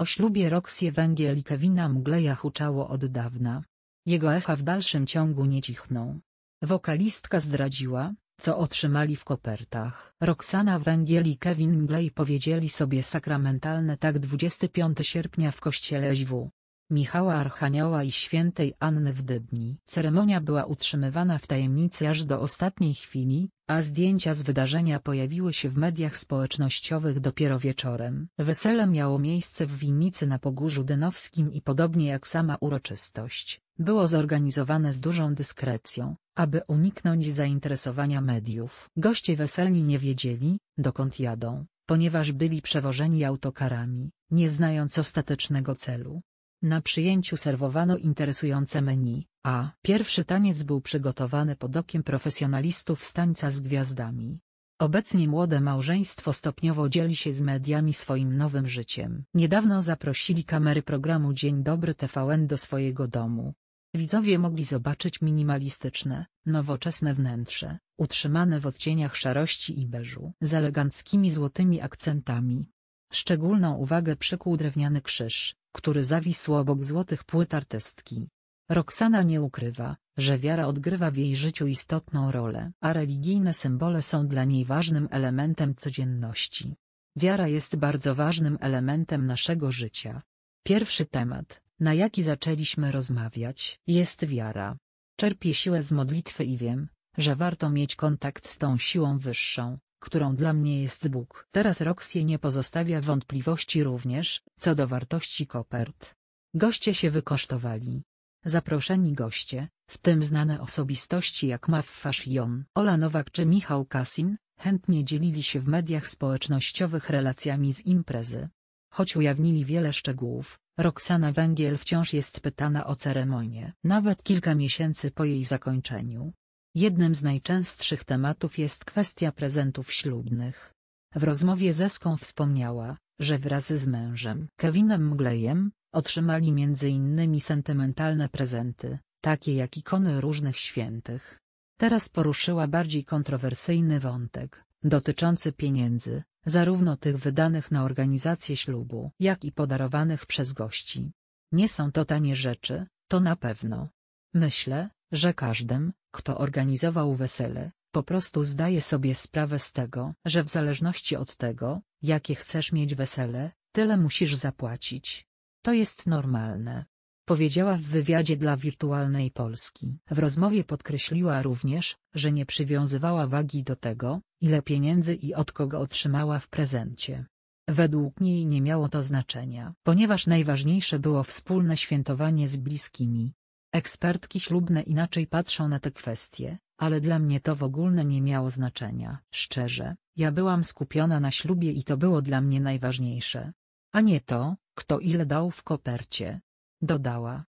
O ślubie Roxie Węgiel i Kevina Mugleya huczało od dawna. Jego echa w dalszym ciągu nie cichną. Wokalistka zdradziła, co otrzymali w kopertach. Roxana Węgiel i Kevin Mglej powiedzieli sobie sakramentalne tak 25 sierpnia w kościele ŚW. Michała Archanioła i świętej Anny w Dybni. Ceremonia była utrzymywana w tajemnicy aż do ostatniej chwili, a zdjęcia z wydarzenia pojawiły się w mediach społecznościowych dopiero wieczorem. Wesele miało miejsce w winnicy na Pogórzu Dynowskim i podobnie jak sama uroczystość, było zorganizowane z dużą dyskrecją, aby uniknąć zainteresowania mediów. Goście weselni nie wiedzieli, dokąd jadą, ponieważ byli przewożeni autokarami, nie znając ostatecznego celu. Na przyjęciu serwowano interesujące menu, a pierwszy taniec był przygotowany pod okiem profesjonalistów z tańca z gwiazdami. Obecnie młode małżeństwo stopniowo dzieli się z mediami swoim nowym życiem. Niedawno zaprosili kamery programu Dzień Dobry TVN do swojego domu. Widzowie mogli zobaczyć minimalistyczne, nowoczesne wnętrze, utrzymane w odcieniach szarości i beżu, z eleganckimi złotymi akcentami. Szczególną uwagę przykuł drewniany krzyż, który zawisł obok złotych płyt artystki. Roxana nie ukrywa, że wiara odgrywa w jej życiu istotną rolę, a religijne symbole są dla niej ważnym elementem codzienności. Wiara jest bardzo ważnym elementem naszego życia. Pierwszy temat, na jaki zaczęliśmy rozmawiać, jest wiara. Czerpię siłę z modlitwy i wiem, że warto mieć kontakt z tą siłą wyższą, którą dla mnie jest Bóg. Teraz Roxie nie pozostawia wątpliwości również, co do wartości kopert. Goście się wykosztowali, Zaproszeni goście, w tym znane osobistości jak Maffa Shion, Ola Nowak czy Michał Kasin, chętnie dzielili się w mediach społecznościowych relacjami z imprezy. Choć ujawnili wiele szczegółów, Roxana Węgiel wciąż jest pytana o ceremonię, nawet kilka miesięcy po jej zakończeniu. Jednym z najczęstszych tematów jest kwestia prezentów ślubnych. W rozmowie z Eską wspomniała, że wraz z mężem Kevinem Mglejem, Otrzymali m.in. sentymentalne prezenty, takie jak ikony różnych świętych. Teraz poruszyła bardziej kontrowersyjny wątek, dotyczący pieniędzy, zarówno tych wydanych na organizację ślubu, jak i podarowanych przez gości. Nie są to tanie rzeczy, to na pewno. Myślę, że każdym, kto organizował wesele, po prostu zdaje sobie sprawę z tego, że w zależności od tego, jakie chcesz mieć wesele, tyle musisz zapłacić. To jest normalne. Powiedziała w wywiadzie dla Wirtualnej Polski. W rozmowie podkreśliła również, że nie przywiązywała wagi do tego, ile pieniędzy i od kogo otrzymała w prezencie. Według niej nie miało to znaczenia, ponieważ najważniejsze było wspólne świętowanie z bliskimi. Ekspertki ślubne inaczej patrzą na te kwestie, ale dla mnie to w ogóle nie miało znaczenia. Szczerze, ja byłam skupiona na ślubie i to było dla mnie najważniejsze. A nie to, kto ile dał w kopercie? Dodała.